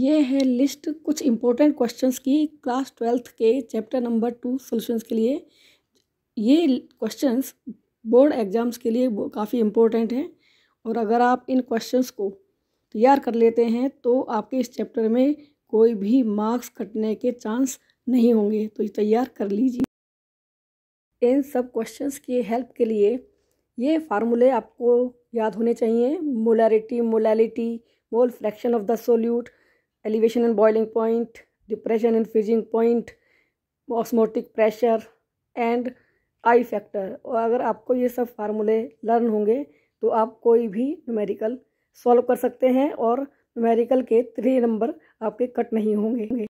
ये है लिस्ट कुछ इंपॉर्टेंट क्वेश्चंस की क्लास ट्वेल्थ के चैप्टर नंबर टू सोल्यूशंस के लिए ये क्वेश्चंस बोर्ड एग्ज़ाम्स के लिए काफ़ी इम्पोर्टेंट हैं और अगर आप इन क्वेश्चंस को तैयार कर लेते हैं तो आपके इस चैप्टर में कोई भी मार्क्स कटने के चांस नहीं होंगे तो तैयार कर लीजिए इन सब क्वेश्चन की हेल्प के लिए ये फार्मूले आपको याद होने चाहिए molarity molality mole fraction of the solute elevation and boiling point, depression and freezing point, osmotic pressure and i factor और अगर आपको ये सब फार्मूले लर्न होंगे तो आप कोई भी न्यूमेरिकल सॉल्व कर सकते हैं और न्यूमेरिकल के थ्री नंबर आपके कट नहीं होंगे